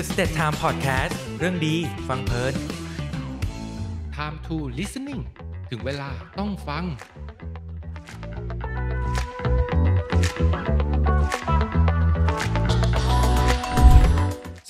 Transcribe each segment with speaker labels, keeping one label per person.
Speaker 1: The State Time Podcast เรื่องดีฟังเพลิน Time to listening ถึงเวลาต้องฟัง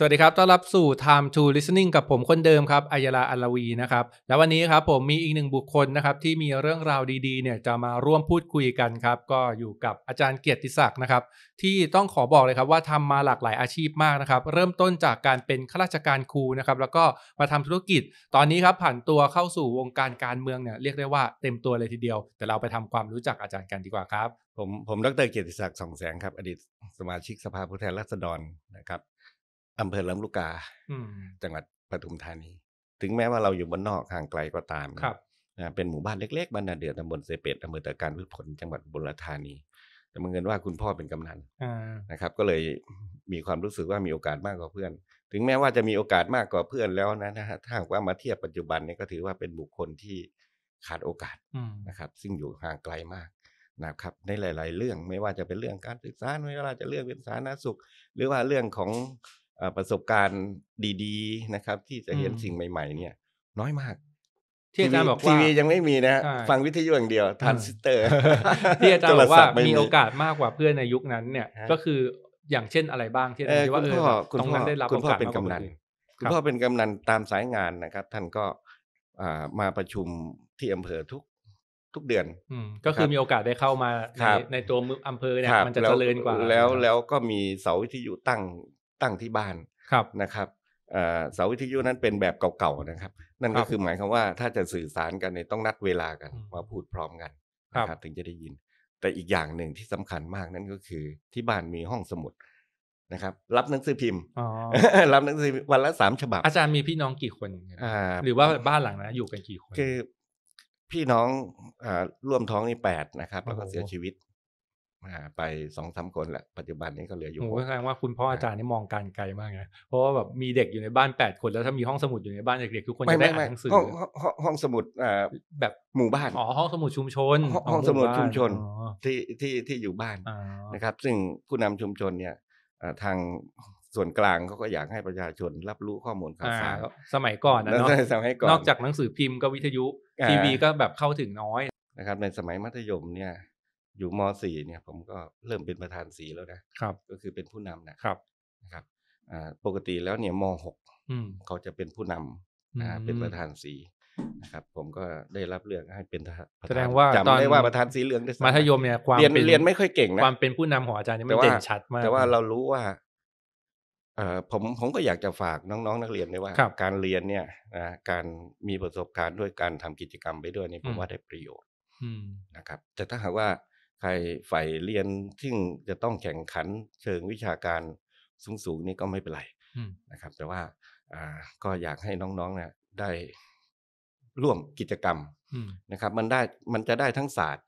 Speaker 1: สวัสดีครับ ต้อนรับสู่ Time to Listening กับผมคนเดิมครับอัยราอัลวีนะครับและวันนี้ครับผมมีอีกหนึ่งบุคคลนะครับ ที่มีเรื่องราวดีๆ เนี่ยจะมาร่วมพูดคุยกันครับก็อยู่กับอาจารย์เกียรติศักดิ์นะครับที่ต้องขอบอกเลยครับว่าทำมาหลากหลายอาชีพมากนะครับ เริ่มต้นจากการเป็นข้าราชการครูนะครับ แล้วก็มาทำธุรกิจตอนนี้ครับ ผ่านตัวเข้าสู่วงการการเมืองเนี่ยเรียกได้ว่าเต็มตัวเลยทีเดียว แต่เราไปทำความรู้จักอาจารย์กันดีกว่าครับผมผมดรเกียรติศักดิ์สองแสงครับอดีตสมาชิกสภาผู้แทนราษฎรนะครับ
Speaker 2: อำเภอลำลูกกา จังหวัดปทุมธานี ถึงแม้ว่าเราอยู่บนนอกห่างไกลก็ตาม ครับนะเป็นหมู่บ้านเล็กๆ บ้านนาเดือตำบลเซเปตอำเภอตะการพืชผล จังหวัดบุรีธานีแต่บัเงินว่าคุณพ่อเป็นกำนันนะครับ ก็เลยมีความรู้สึกว่ามีโอกาสมากกว่าเพื่อน ถึงแม้ว่าจะมีโอกาสมากกว่าเพื่อนแล้วนะฮะ ถ้าหากว่ามาเทียบปัจจุบันเนี่ยก็ถือว่าเป็นบุคคลที่ขาดโอกาสนะครับ ซึ่งอยู่ห่างไกลมากนะครับ ในหลาย ๆ เรื่องไม่ว่าจะเป็นเรื่องการศึกษาไม่ว่าจะเรื่องเป็นสาธารณสุข หรือว่าเรื่องของประสบการณ์ดีๆนะครับ ที่จะเห็นสิ่งใหม่ๆ เนี่ย น้อยมาก ที่อาจารย์บอกว่าทีวียังไม่มีนะฟังวิทยุอย่างเดียวทรานสเตอร์ ที่อาจารย์บอกว่ามีโอกา
Speaker 1: สมากกว่าเพื่อนในยุคนั้นเนี่ยก็คืออย่างเช่นอะไรบ้างที่อาจารย์ว่าเออตรงนั้นได้รับคุณพ่อเป็นกำนัน
Speaker 2: คุณพ่อเป็นกำนันตามสายงานนะครับ ท่านก็มาประชุมที่อำเภอทุกทุกเดือน
Speaker 1: ก็คือมีโอกาสได้เข้ามาในในตัวอำเภอเนี่ยมันจะเจริญกว่า แล้วแล้ว
Speaker 2: ก็มีเสาวิทยุตั้งตั้งที่บ้านครับนะครับเสาวิทยุนั้นเป็นแบบเก่าๆนะครับ นั่นก็คือหมายความว่าถ้าจะสื่อสารกันเนี่ยต้องนัดเวลากันมาพูดพร้อมกันครับถึงจะได้ยิน แต่อีกอย่างหนึ่งที่สำคัญมากนั่นก็คือ ที่บ้านมีห้องสมุดนะครับ รับหนังสือพิมพ์รับหนังสือวันละสามฉบับ อาจารย์มีพี่น้องกี่คน หรือว่าบ้านหลังนั้นอยู่กันกี่คนคือ พี่น้องร่วมท้องนี่แปดนะครับแล้วก็เสียชีวิตไปสองสาคนแหละปัจจุบันนี้ก็เหลืออยู่มก็แส
Speaker 1: ดงว่าคุณพ่ออาจารย์นี่มองการไกลมากนะเพราะว่าแบบมีเด็กอยู่ในบ้านแปดคนแล้วถ้ามีห้องสมุดอยู่ในบ้านเด็กๆทุกคนจะได้อ่านหนังสือ
Speaker 2: ห้องสมุดแบบหมู่บ้านอ๋อห้องสมุดชุมชน ห้องสมุดชุมชนที่ที่ที่อยู่บ้านนะครับซึ่งผู้นำชุมชนเนี่ยทางส่วนกลางเขาก็อยากให้ประชาชนรับรู้ข้อมูลข่าวสารสมัยก่อนนะเนาะสมัยก่อนนอก
Speaker 1: จากหนังสือพิมพ์ก็วิทยุทีวีก
Speaker 2: ็แบบเข้าถึงน้อยนะครับในสมัยมัธยมเนี่ยอยู่มสี่เนี่ย ผมก็เริ่มเป็นประธานสีแล้วนะครับ ก็คือเป็นผู้นำนะครับนะครับปกติแล้วเนี่ยมหกเขาจะเป็นผู้นำนะ เป็นประธานสีนะครับ ผมก็ได้รับเลือกให้เป็นแสดงว่าจำได้ว่าประธานสีเหลืองมัธยมเนี่ยความเรียนเรียนไม่ค่อยเก่ง
Speaker 1: นะความเป็นผู้นำของอาจารย์นี่ไม่เด่นชัด มากแต่ว่าเรา
Speaker 2: รู้ว่าเออผมผมก็อยากจะฝากน้อง ๆ นักเรียนด้วยว่าการเรียนเนี่ยนะการมีประสบการณ์ด้วยการทำกิจกรรมไปด้วยนี่ผมว่าได้ประโยชน์นะครับแต่ถ้าหากว่าใครใฝ่เรียนซึ่งจะต้องแข่งขัน เชิงวิชาการสูงๆนี่ก็ไม่เป็นไรนะครับ แต่ว่าก็อยากให้น้องๆนยได้ร่วมกิจกรรมนะครับ มันได้มันจะได้ทั้งศาสตร์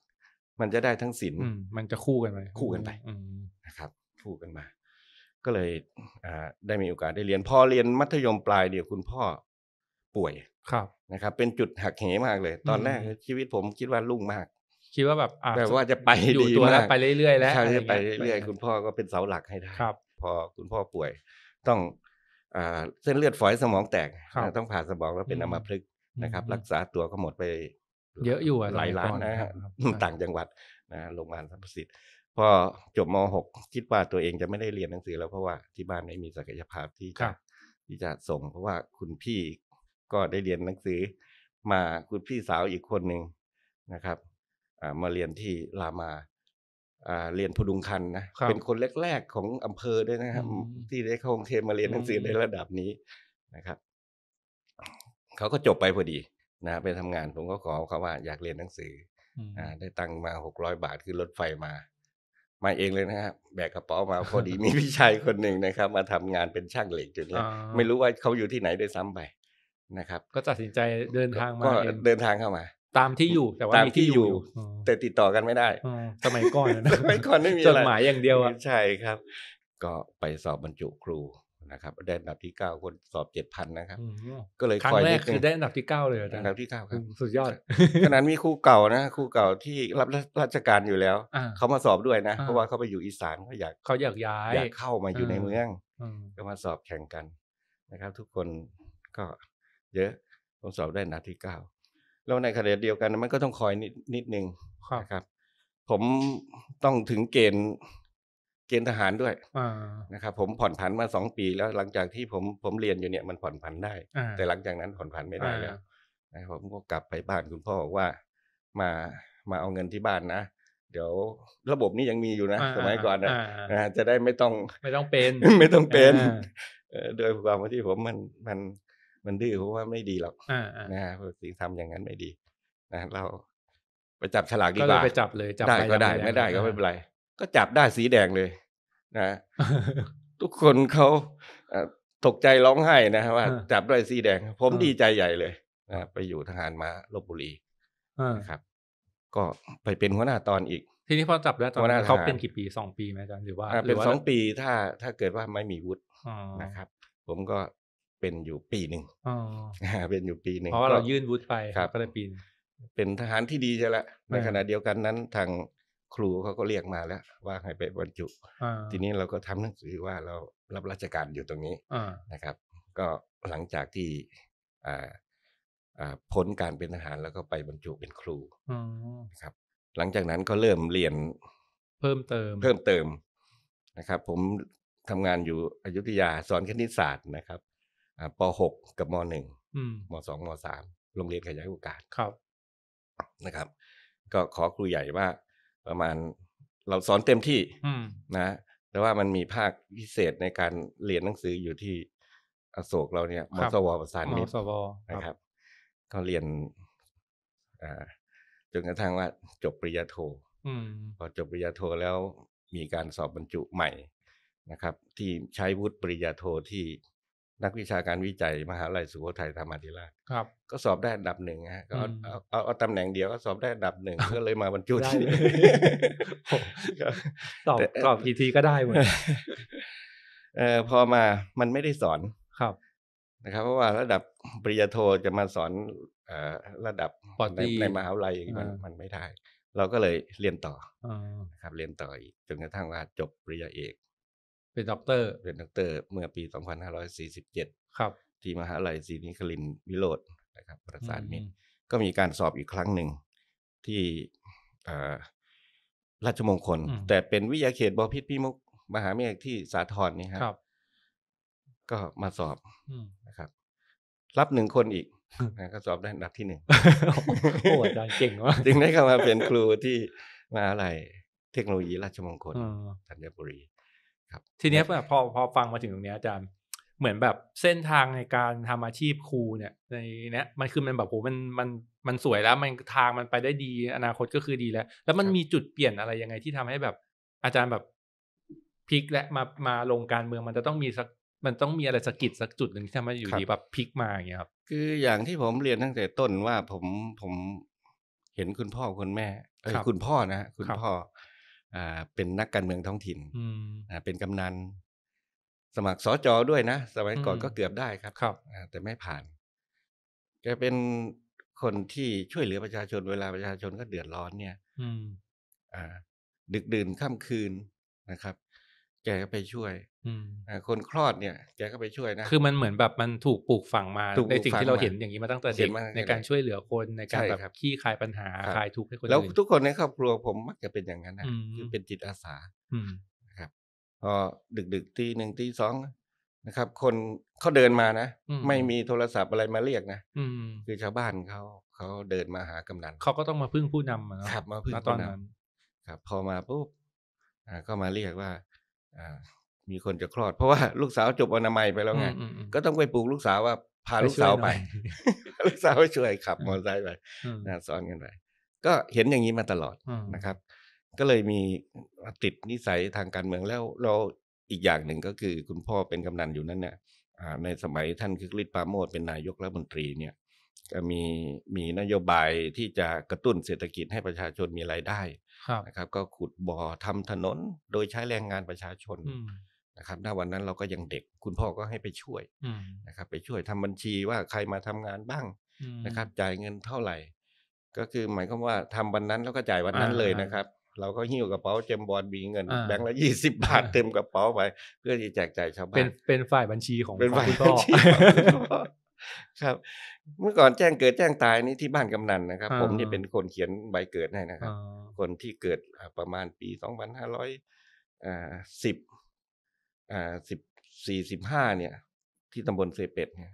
Speaker 2: มันจะได้ทั้งศิลป์
Speaker 1: มันจะคู่กันไป คู่กันไปนะครับ
Speaker 2: คู่กันมาก็เลยได้มีโอกาสได้เรียนพอเรียนมัธยมปลายเดี๋ยวคุณพ่อป่วยครับนะครับ เป็นจุดหักเหมากเลย ตอนแรกชีวิตผมคิดว่าลุ่งมาก
Speaker 1: คิดว่าแบบแบบว่าจะไปอยู่ตัวแล้วไป เรื่อยๆแล้วใชไปเรื่อยๆ คุ
Speaker 2: ณพ่อก็เป็นเสาหลักให้ได้ ครับ พอคุณพ่อป่วยต้องเส้นเลือดฝอยสมองแตก ต้องผ่าสมองแล้วเป็นอัมพฤกษ์นะครับ รักษาตัวก็หมดไป เยอะอยู่หลายล้านนะฮะต่างจังหวัดนะโรงพยาบาลสัมสิทธิ์พอจบม .6 คิดว่าตัวเองจะไม่ได้เรียนหนังสือแล้วเพราะว่าที่บ้านไม่มีศักยภาพที่จะที่จะส่งเพราะว่าคุณพี่ก็ได้เรียนหนังสือ มาคุณพี่สาวอีกคนหนึ่งนะครับมาเรียนที่รามา เรียนพดุงคันนะ เป็นคนแรกๆของอำเภอด้วยนะครับ ที่ได้เข้าโรงเทพมาเรียนหนังสือในระดับนี้นะครับเขาก็จบไปพอดีนะไปทำงาน ผมก็ขอเขาว่าอยากเรียนหนังสือ อ่า ได้ตังมาหกร้อยบาทคือรถไฟมา มาเองเลยนะครับแบกกระเป๋ามา พอดี มีพี่ชายคนหนึ่งนะครับ มาทำงานเป็นช่างเหล็กจุดนี้ไม่รู้ว่าเขาอยู่ที่ไหนได้ซ้ำไปนะครับ
Speaker 1: ก็ตัดสินใจเดินทางมาก็
Speaker 2: เดินทางเข้ามาตามที่อยู่แต่ว่าตามที่อยู่ แต่ติดต่อกันไม่ได้
Speaker 3: สมัยก่อนนะสมัยก่อนไม่มีจดหมาย
Speaker 2: อย่างเดียวอ่ะใช่ครับ ก็ไปสอบบรรจุครูนะครับได้อันดับที่เก้าคนสอบเจ็ดพันนะครับก็เลยครั้งแรกคือได้อันดับที่เก้าเลยอันดับที่เก้าครับสุดยอดขนาดมีครูเก่านะครูเก่าที่รับราชการอยู่แล้วเขามาสอบด้วยนะเพราะว่าเขาไปอยู่อีสานเขาอยากเขาอยากย้ายอยากเข้ามาอยู่ในเมืองก็มาสอบแข่งกันนะครับ ทุกคนก็ เยอะผมสอบได้อันดับที่เก้าแล้วในขณะเดียวกันมันก็ต้องคอยนิดนิดนึงครับ ผมต้องถึงเกณฑ์ เกณฑ์ทหารด้วยนะครับผมผ่อนผันมาสองปีแล้วหลังจากที่ผมผมเรียนอยู่เนี่ยมันผ่อนผันได้ แต่หลังจากนั้นผ่อนผันไม่ได้แล้วนะครับผมก็กลับไปบ้านคุณพ่อบอกว่า มามาเอาเงินที่บ้านนะเดี๋ยวระบบนี้ยังมีอยู่นะ สมัยก่อนนะจะได้ไม่ต้องไม่ต้องเป็นไม่ต้องเป็นโดยความที่ผมมันมันมันดื้อเพราะว่าไม่ดีหรอกนะฮะจิิงทำอย่างนั้นไม่ดี นะเราไปจับฉลากดีกว่าก็ไปจับเลย จับได้ก็ได้ ไม่ได้ก็ไม่เป็นไร ก็จับได้สีแดงเลย นะทุกคนเขาตกใจร้องไห้นะว่าจับได้สีแดง ผมดีใจใหญ่เลยนะไปอยู่ทหารมาลบบุรีนะครับ ก็ไปเป็นหัวหน้าตอนอีกทีนี้พอจับได้ตอนนั้นเขาเป็นก
Speaker 1: ี่ปีสองปีไหมอาจารย์หรือว่า เป็นสอง
Speaker 2: ปีถ้าถ้าเกิดว่าไม่มีวุฒินะครับ ผมก็เป็นอยู่ปีหนึ่งเป็นอยู่ปีหนึ่งเพราะเรายื่นวุฒิไปครับก็เลยปีนเป็นทหารที่ดีใช่ละ ในขณะเดียวกันนั้นทางครูเขาก็เรียกมาแล้วว่าให้ไปบรรจุ ทีนี้เราก็ทำหนังสือว่าเรารับราชการอยู่ตรงนี้นะครับ ก็หลังจากที่พ้นการเป็นทหารแล้วก็ไปบรรจุเป็นครูนะครับ หลังจากนั้นก็เริ่มเรียนเพิ่มเติม เพิ่มเติมนะครับ ผมทำงานอยู่อยุธยาสอนคณิตศาสตร์นะครับป .6 กับม .1 ม .2 ม .3 โรงเรียนขยายโอกาส
Speaker 1: ครับนะครับ
Speaker 2: ก็ขอครูใหญ่ว่าประมาณเราสอนเต็มที่นะแต่ว่ามันมีภาคพิเศษในการเรียนหนังสืออยู่ที่อโศกเราเนี่ยมสวประสานมิตรนะครับ ก็เรียนจนกระทั่งว่าจบปริญญาโทพอจบปริญญาโทแล้วมีการสอบบรรจุใหม่นะครับ ที่ใช้วุฒิปริญญาโทที่นักวิชาการวิจัยมหาลัยสุโขทัยธรรมาธิราชครับก็สอบได้อันดับหนึ่งฮะก็เอาเอาตำแหน่งเดียวก็สอบได้อันดับหนึ่งก็เลยมาบรรจุที่นสอบสอบกี่ทีก็ได้หมดเออพอมามันไม่ได้สอนครับนะครับ เพราะว่าระดับปริญญาโทจะมาสอนอระดับในในมหาวิทยาลัยมันมันไม่ได้เราก็เลยเรียนต่อครับเรียนต่ออีกจนกระทั่งว่าจบปริญญาเอกเป็นด็อกเตอร์เป็นด็อกเตอร์ เมื่อปี 2547ครับ ที่มหาลัยศรีนิคลินวิโรธนนะครับ ประสานมิตรก็มีการสอบอีกครั้งหนึ่งที่ราชมงคล แต่เป็นวิทยาเขตบพิษพิมุกมหาเมฆที่สาทรนี่ครับ ก็มาสอบนะครับ รับหนึ่งคนอีกก็สอบได้อันดับที่หนึ่งโอ้อาจารย์เก่งว่ะจึงได้เข้ามาเป็นครูที่มาอะไรเทคโนโลยีรา
Speaker 1: ชมงคลธัญบุรีครับทีนี้แบบพอพอฟังมาถึงตรงนี้อาจารย์ เหมือนแบบเส้นทางในการทำอาชีพครูเนี่ย ในเนี้ยมันคือมันแบบโหมันมันมันสวยแล้วมันทางมันไปได้ดีอนาคตก็คือดีแล้ว แล้วมันมีจุดเปลี่ยนอะไรยังไงที่ทำให้แบบอาจารย์แบบพลิกและมามาลงการเมืองมันจะต้องมีสัก มันต้องมีอะไรสกิดสักจุดหนึ่งที่ทำให้อยู่ดีแบบพลิกมาอย่างเงี้ยครับ
Speaker 2: คืออย่างที่ผมเรียนตั้งแต่ต้นว่าผมผมเห็นคุณพ่อคุณแม่เอ้คุณพ่อนะคุณพ่อเป็นนักการเมืองท้องถิ่นเป็นกำนัน สมัครสอจอด้วยนะสมัยก่อนก็เกือบได้ครับรบแต่ไม่ผ่านแกเป็นคนที่ช่วยเหลือประชาชนเวลาประชาชนก็เดือดร้อนเนี่ยดึกดื่นค่ำคืนนะครับแกก็ไปช่วยคนคลอดเนี่ยแกก็ไปช่วยนะ คือมั
Speaker 1: นเหมือนแบบมันถูกปลูกฝังมาในสิ่งที่เราเห็นอย่างนี้มาตั้งแต่เด็กในการช่วยเหลือคนในการแบบขี้คายปัญหาคลายทุกข์ให้คนแล้ว
Speaker 2: ทุกคนในครอบครัวผมมักจะเป็นอย่างนั้นนะคือเป็นจิตอาสาครับพอดึกๆ ตีหนึ่งตีสองนะครับ คนเขาเดินมานะ ไม่มีโทรศัพท์อะไรมาเรียกนะคือชาวบ้านเขาเขาเดินมาหากำนัน
Speaker 1: เขาก็ต้องมาพึ่งผู้นำนะครับ มาพึ่งตูนนั้น
Speaker 2: ครับ พอมาปุ๊บก็มาเรียกว่ามีคนจะคลอดเพราะว่าลูกสาวจบอนามัยไปแล้วไงก็ต้องไปปลูกลูกสาวว่าพาลูกสาวไป ลูกสาวไปช่วยขับมอเตอร์ไซค์ไปสอนกันไปก็เห็นอย่างนี้มาตลอดนะครับ ก็เลยมีติดนิสัยทางการเมืองแล้วเราอีกอย่างหนึ่งก็คือคุณพ่อเป็นกำนันอยู่นั้นเนี่ยในสมัยท่านคึกฤทธิ์ปาโมดเป็นนายกรัฐมนตรีเนี่ยก็มีมีนโยบายที่จะกระตุ้นเศรษฐกิจให้ประชาชนมีรายได้นะครับ ก็ขุดบ่อทำถนนโดยใช้แรงงานประชาชนนะครับณวันนั้นเราก็ยังเด็กคุณพ่อก็ให้ไปช่วยนะครับ ไปช่วยทำบัญชีว่าใครมาทำงานบ้างนะครับ จ่ายเงินเท่าไหร่ ก็คือหมายความว่าทำวันนั้นแล้วก็จ่ายวันนั้นเลยนะครับ เราก็หิ้วกระเป๋าเจมบอลมีเงินแบงค์ละยี่สิบบาทเต็มกระเป๋าไปเพื่อจะแจกจ่ายชาวบ้านเป็นเป็นฝ่ายบัญชีของเป็นฝ่ายบัญชีครับ เมื่อก่อนแจ้งเกิดแจ้งตายนี่ที่บ้านกำนันนะครับ ผมนี่เป็นคนเขียนใบเกิดให้นะครับคนที่เกิดประมาณปีสองพันห้าร้อยสิบสิบสี่สิบห้าเนี่ย ที่ตำบลเซเป็ดเนี่ย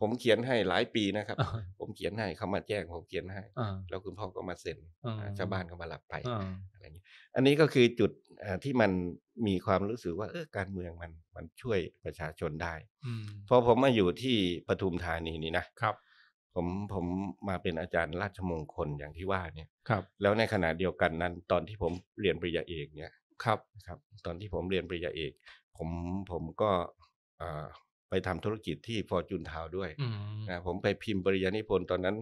Speaker 2: ผมเขียนให้หลายปีนะครับ ผมเขียนให้เขามาแจ้งผมเขียนให้แล้วคุณพ่อก็มาเซ็นชาวบ้านก็มารับไปอะไรอย่างนี้ อันนี้ก็คือจุดที่มันมีความรู้สึกว่าเออการเมืองมันมันช่วยประชาชนได้พอผมมาอยู่ที่ปทุมธานีนี่นะครับ ผมผมมาเป็นอาจารย์ราชมงคลอย่างที่ว่าเนี่ยครับ แล้วในขณะเดียวกันนั้นตอนที่ผมเรียนปริญญาเอกเนี่ยครับครับ ตอนที่ผมเรียนปริญญาเอกผมผมก็ไปทำธุรกิจที่ฟอร์จูนทาวด้วยนะผมไปพิมพ์ปริยานิพนธ์ตอนนั้น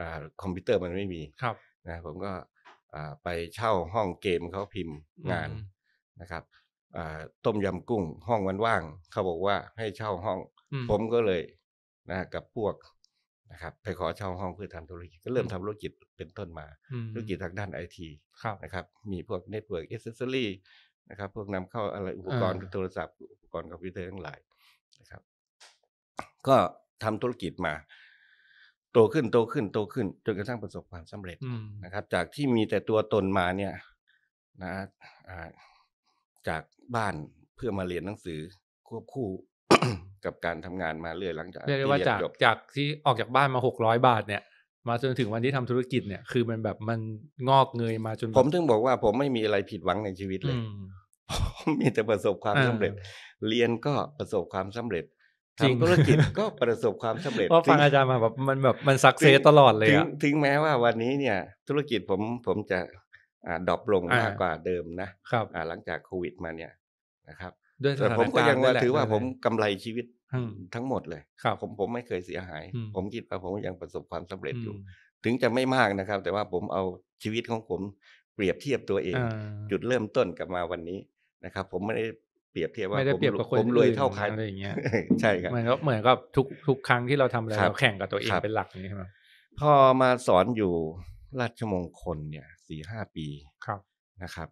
Speaker 2: อคอมพิวเตอร์มันไม่มีครับนะผมก็ไปเช่าห้องเกมเขาพิมพ์งานนะครับต้มยำกุ้งห้องวันว่าง เขาบอกว่าให้เช่าห้องผมก็เลยนะกับพวกนะครับไปขอเช่าห้องเพื่อทำธุรกิจก็เริ่มทำธุรกิจเป็นต้นมาธุรกิจทางด้านไอทีนะครับ มีพวกเน็ตเวิร์กเอเซอรี่นะครับ พวกนำเข้าอะไรอุปกรณ์โทรศัพท์อุปกรณ์คอมพิวเตอร์ทั้งหลายนะครับ ก็ทำธุรกิจมาโตขึ้น โตขึ้นโตขึ้นจนกระทั่งประสบความสำเร็จนะครับ จากที่มีแต่ตัวตนมาเนี่ย นะจากบ้านเพื่อมาเรียนหนังสือ ควบคู่ กับการท
Speaker 1: ำงานมาเรื่อยหลังจากเรียกว่าจากจากที่ออกจากบ้านมาหกร้อยบาทเนี่ยมาจนถึงวันที่ทำธุรกิจเนี่ยคือมันแบบมันงอกเงยมาจนผมถึ
Speaker 2: งบอกว่าผมไม่มีอะไรผิดหวังในชีวิตเลยมีแต่ประสบความสำเร็จ เรียนก็ประสบความสำเร็จทำธุรกิจก็ประสบความสำเร็จเพราะฟังอาจารย์
Speaker 1: มาแบบมันแบบมันสักเซตลอดเลย ถึงแม
Speaker 2: ้ว่าวันนี้เนี่ย ธุรกิจผมผมจะดรอปลงมากกว่าเดิมนะครับหลังจากโควิดมาเนี่ยนะครับด้วยแต่ผมก็ยังว่าถือว่าผมกำไรชีวิตทั้งหมดเลย ครับผมผมไม่เคยเสียหาย ผมคิดว่าผมยังประสบความสำเร็จอยู่ ถึงจะไม่มากนะครับ แต่ว่าผมเอาชีวิตของผมเปรียบเทียบตัวเอง จุดเริ่มต้นกลับมาวันนี้นะครับผมไม่ได้เปรียบเทียบว่ามผมรวยเท่าใครอะไรอย่างเงี้ย ใช่ครับ
Speaker 1: เหมือนก็เหมือนกับทุกทุกครั้งที่เราทำอะไรเราแข่งกับตัวเองเป็นหลักนี่ใช่ไหม
Speaker 2: พอมาสอนอยู่ราชมงคลเนี่ยสี่ห้าปีนะครับ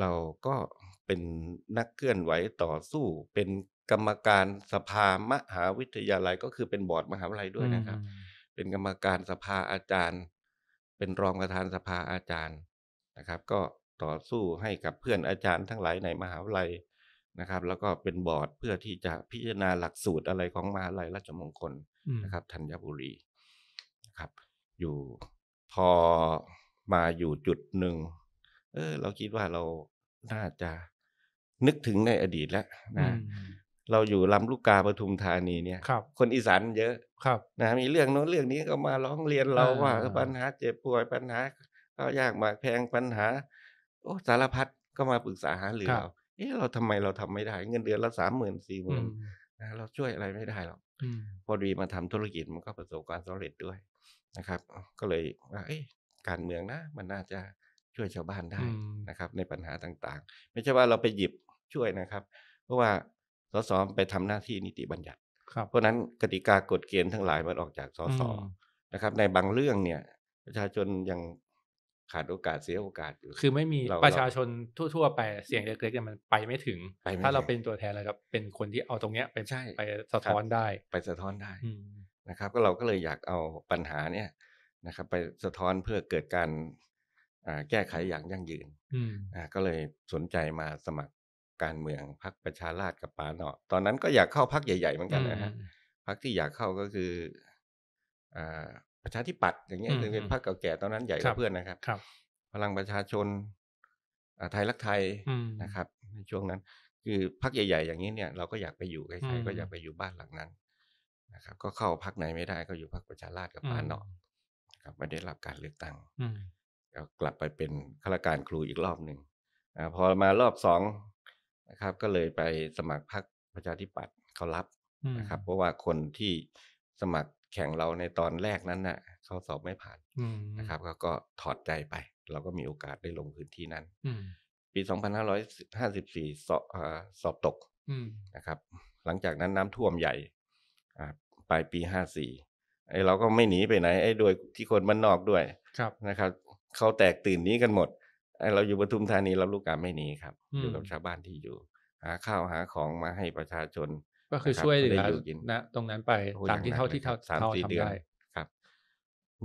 Speaker 2: เราก็เป็นนักเคลื่อนไหวต่อสู้ เป็นกรรมการสภามหาวิทยาลัยก็คือเป็นบอร์ดมหาวิทยาลัยด้วยนะครับ เป็นกรรมการสภาอาจารย์ เป็นรองประธานสภาอาจารย์นะครับ ก็ต่อสู้ให้กับเพื่อนอาจารย์ทั้งหลายในมหาวิทยาลัยนะครับ แล้วก็เป็นบอร์ดเพื่อที่จะพิจารณาหลักสูตรอะไรของมหาวิทยาลัยราชมงคลนะครับธัญบุรีนะครับ อยู่พอมาอยู่จุดหนึ่งเออ เราคิดว่าเราน่าจะนึกถึงในอดีตแล้วนะ เราอยู่ลำลูกกาปทุมธานีเนี่ยคคนอีสานเยอะครับนะ มีเรื่องโน้นเรื่องนี้ก็มาร้องเรียนเราว่าปัญหาเจ็บป่วยปัญหา ก็ยากมากแพงปัญหาโอ้สารพัดก็มาปรึกษาหารือเรา เอ๊ะเราทำไมเราทำไม่ได้ เงินเดือนละสามหมื่นสี่หมื่นนะเราช่วยอะไรไม่ได้หรอกพอดีมาทำธุรกิจมันก็ประสบารา์สำเร็จด้วยนะครับ ก็เลยว่าการเมืองนะ มันน่าจะช่วยชาวบ้านได้นะครับ ในปัญหาต่างๆ ไม่ใช่ว่าเราไปหยิบช่วยนะครับ เพราะว่าสสไปทำหน้าที่นิติบัญญัติเพราะนั้นกติกากฎเกณฑ์ทั้งหลายมันออกจากสสนะครับในบางเรื่องเนี่ยประชาชนอย่างขาดโอกาสเสียโอกาสอยู่คือไม่มีประชา
Speaker 1: ชนทั่วๆไปเสียงเล็กๆเนี่ยมันไปไม่ถึงถ้าเราเป็นตัวแทนแล้วครับเป็นคนที่เอาตรงเนี้ยไปใช่ไป
Speaker 2: สะท้อนได้ไปสะท้อนได้นะครับ ก็เราก็เลยอยากเอาปัญหาเนี่ยนะครับ ไปสะท้อนเพื่อเกิดการแก้ไขอย่างยั่งยืนก็เลยสนใจมาสมัครการ เมืองพักประชาราชกับปาเนาะตอนนั้นก็อยากเข้าพักใหญ่ ๆ เหมือนกันนะฮะพักที่อยากเข้าก็คือประชาธิปัตย์อย่างเงี้ยเป็นพรรคเก่าแก่ตอนนั้นใหญ่กว่าเพื่อนนะครับรบพลังประชาชนไทยรักไทยนะครับ ในช่วงนั้น คือพรรคใหญ่ๆอย่างนี้เนี่ยเราก็อยากไปอยู่ใครๆก็อยากไปอยู่บ้านหลังนั้นนะครับ ก็เข้าพรรคไหนไม่ได้ก็อยู่พรรคประชาราษฎร์กับพานเนาะครับ ไม่ได้รับการเลือกตั้งก็กลับไปเป็นข้าราชการครูอีกรอบหนึ่งอพอมารอบสองนะครับ ก็เลยไปสมัครพรรคประชาธิปัตย์เขารับนะครับ เพราะว่าคนที่สมัครแข่งเราในตอนแรกนั้นน่ะเข้าสอบไม่ผ่านนะครับก็ก็ถอดใจไปเราก็มีโอกาสได้ลงพื้นที่นั้นปี 2554สอบสอบตกนะครับ หลังจากนั้นน้ำท่วมใหญ่ปลายปี 54ไอ้เราก็ไม่หนีไปไหนไอ้โดยที่คนมันนอกด้วยนะครับเขาแตกตื่นนี้กันหมดไอ้เราอยู่ปทุมธานีเราลูกกาไม่หนีครับอยู่กับชาวบ้านที่อยู่หาข้าวหาของมาให้ประชาชนก็คือช่วยเหลือนะตรงนั้นไปตามที่เท่าที่เท่าามสทำได้ครับ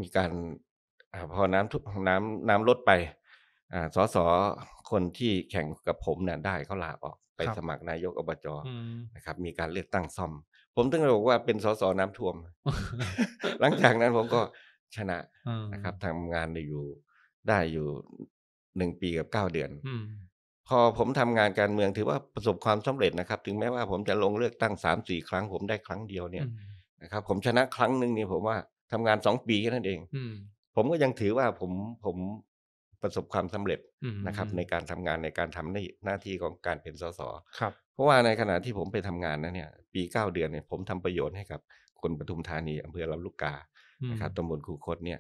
Speaker 2: มีการพอน้ำทุกน้ำน้ำลดไป อ่าสสคนที่แข่งกับผมเนี่ยได้เขาลาออกไปสมัครนายกอบจนะครับ มีการเลือกตั้งซ่อม ผมต้องบอกว่าเป็นสสน้ำท่วม หลังจากนั้นผมก็ชนะนะครับทำงานอยู่ได้อยู่หนึ่งปีกับเก้าเดือนพอผมทำงานการเมืองถือว่าประสบความสำเร็จนะครับ ถึงแม้ว่าผมจะลงเลือกตั้งสามสี่ครั้งผมได้ครั้งเดียวเนี่ยนะครับ ผมชนะครั้งหนึ่งเนี่ยผมว่าทำงานสองปีแค่นั้นเองผมก็ยังถือว่าผมผมประสบความสำเร็จนะครับ ในการทำงานในการทำหน้าที่ของการเป็นสสครับเพราะว่าในขณะที่ผมไปทำงานนั้นเนี่ย ปีเก้าเดือนเนี่ยผมทำประโยชน์ให้กับคนปทุมธานีอำเภอลำลูกกานะครับตำบลคูคตเนี่ย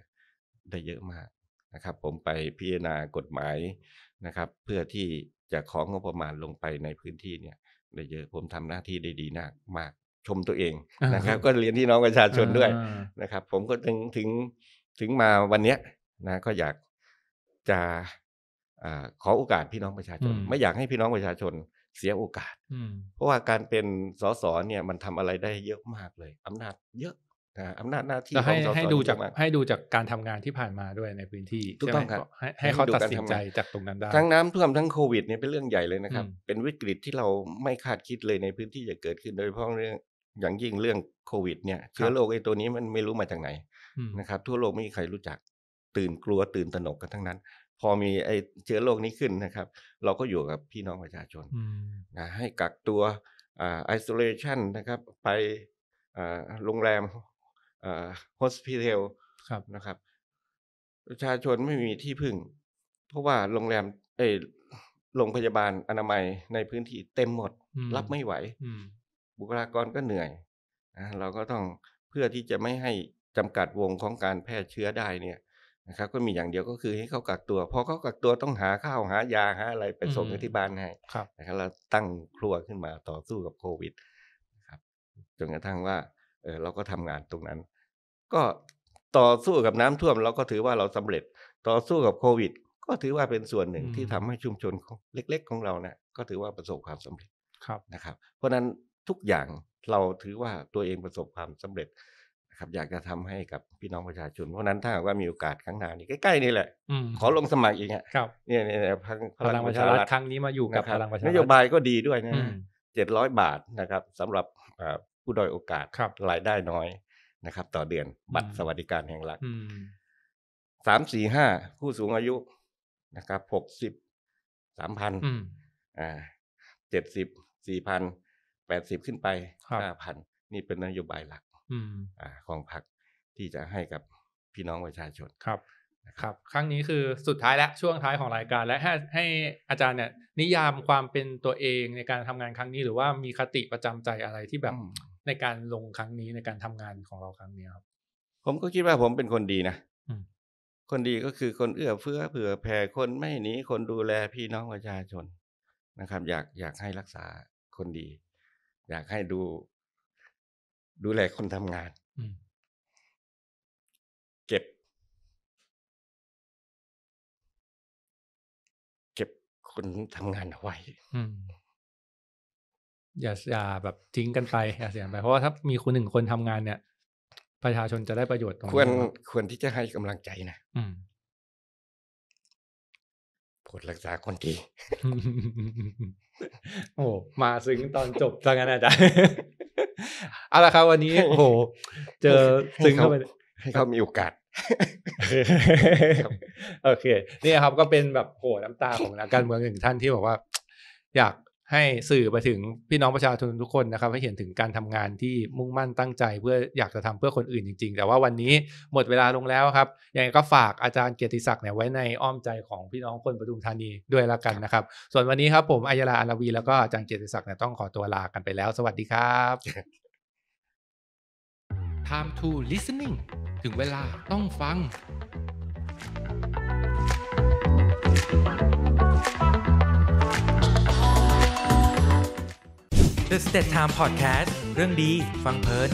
Speaker 2: ได้เยอะมากนะครับ ผมไปพิจารณากฎหมายนะครับ เพื่อที่จากของงบประมาณลงไปในพื้นที่เนี่ยได้เยอะผมทำหน้าที่ได้ดีมากมากชมตัวเองนะครับ ก็เรียนที่น้องประชาชนด้วยนะครับ ผมก็ถึงถึงถึงมาวันเนี้ยนะ ก็อยากจะอขอโอกาสพี่น้องประชาชน ไม่อยากให้พี่น้องประชาชนเสียโอกาสเพราะว่าการเป็นสสเนี่ย มันทำอะไรได้เยอะมากเลย อำนาจ
Speaker 1: เยอะนะอำนาจหน้าที่งสสให้ดูจาก ให้ดูจากการทำงานที่ผ่านมาด้วยในพื้นที่ถูกต้องครับให้เขาตัดสินใจจากตรงนั้นได้ทั้ง
Speaker 2: น้ำท่วมทั้งโควิดเนี่ยเป็นเรื่องใหญ่เลยนะครับ เป็นวิกฤตที่เราไม่คาดคิดเลยในพื้นที่จะเกิดขึ้น โดยเฉพาะเรื่องอย่างยิ่งเรื่องโควิด เนี่ยเชื้อโรคไอ้ตัวนี้มันไม่รู้มาจากไหน นะครับ ทั่วโลกไม่มีใครรู้จัก ตื่นกลัวตื่นตระหนกกันทั้งนั้น พอมีไอ้เชื้อโรคนี้ขึ้นนะครับ เราก็อยู่กับพี่น้องประชาชนนะให้กักตัวอ่า isolation นะครับไปอ่าโรงแรมโฮสพิเทลนะครับประชาชนไม่มีที่พึ่ง เพราะว่าโรงแรมเอโรงพยาบาลอนามัยในพื้นที่เต็มหมด รับไม่ไหวบุคลากรก็เหนื่อย เราก็ต้องเพื่อที่จะไม่ให้จำกัดวงของการแพร่เชื้อได้เนี่ยนะครับ ก็มีอย่างเดียวก็คือให้เขากักตัวพอเขากักตัวต้องหาข้าว หายา หาอะไรไปส่งที่บ้านให้นะครับเราตั้งครัวขึ้นมาต่อสู้กับโควิดนะครับจนกระทั่งว่า เออเราก็ทำงานตรงนั้นก็ต่อสู้กับน้ำท่วมเราก็ถือว่าเราสำเร็จต่อสู้กับโควิด ก็ถือว่าเป็นส่วนหนึ่งที่ทำให้ชุมชนเล็ก ๆของเราเนี่ยก็ถือว่าประสบความสำเร็จครับนะครับเพราะนั้นทุกอย่างเราถือว่าตัวเองประสบความสำเร็จนะครับอยากจะทำให้กับพี่น้องประชาชนเพราะนั้นถ้าหากว่ามีโอกาสครั้งหน้านี่ใกล้ ๆนี่แหละขอลงสมัครอีกเนี่ยเนี่ยเนี่ยพลังประชารัฐครั้งนี้มาอยู่กับพลังประชารัฐนโยบายก็ดีด้วยนะเจ็ดร้อยบาทนะครับ สำหรับผู้ด้อยโอกาสรายได้น้อยนะครับต่อเดือนบัตรสวัสดิการแห่งรัฐสามสี่ห้าผู้สูงอายุนะครับหกสิบสามพันอ่าเจ็ดสิบสี่พันแปดสิบขึ้นไปห้าพันนี่เป็นนโยบายหลักอ่าของพรรคที่จะให้กับพี่น้องประชาชน
Speaker 1: ครับครับ ครั้งนี้คือสุดท้ายและช่วงท้ายของรายการ และให้ให้อาจารย์เนี่ยนิยามความเป็นตัวเองในการทำงานครั้งนี้หรือว่ามีคติประจำใจอะไรที่แบบในการลงครั้งนี้ในการทำงานของเราครั้งนี้ครับ
Speaker 2: ผมก็คิดว่าผมเป็นคนดีนะคนดีก็คือคนเอื้อเฟื้อ เผื่อแผ่คนไม่หนีคนดูแลพี่น้องประชาชน นะครับ อยากอยากให้รักษาคนดี อยากให้ดู
Speaker 3: ดูแลคนทำงานเก็บ เก็บคนทำงานเอาไว้อย่าอย่าแบบทิ้งกันไปอย่าเสียไปเพราะว่
Speaker 1: าถ้ามีคนหนึ่งคนทำงานเนี่ยประชาชนจะได้ประโยชน์ตรงควร
Speaker 2: ควรที่จะให้กำลังใจนะอืมผลรักษาคนดี
Speaker 1: โอ้มาซึ้งตอนจบซะงั้นอาจารย์เอาละครับวันนี้โอ้โหเจอซึ้งเข้าไป ให้เขามีโอกาส โอเค นี่ครับก็เป็นแบบ โหน้ำตาของนักการเมืองหนึ่งท่านที่บอกว่า อยากให้สื่อไปถึงพี่น้องประชาชนทุกคนนะครับ ให้เห็นถึงการทำงานที่มุ่งมั่นตั้งใจเพื่ออยากจะทำเพื่อคนอื่นจริง ๆ แต่ว่าวันนี้หมดเวลาลงแล้วครับยังไงก็ฝากอาจารย์เกียรติศักดิ์เนี่ยไว้ในอ้อมใจของพี่น้องคนปทุมธานีด้วยละกันนะครับ ส่วนวันนี้ครับผมอัยราอารวี แล้วก็อาจารย์เกียรติศักดิ์เนี่ยต้องขอตัวลากันไปแล้ว สวัสดีครับ Time to listening ถึงเวลาต้องฟัง thank you The State Time Podcast เรื่องดีฟังเพลิน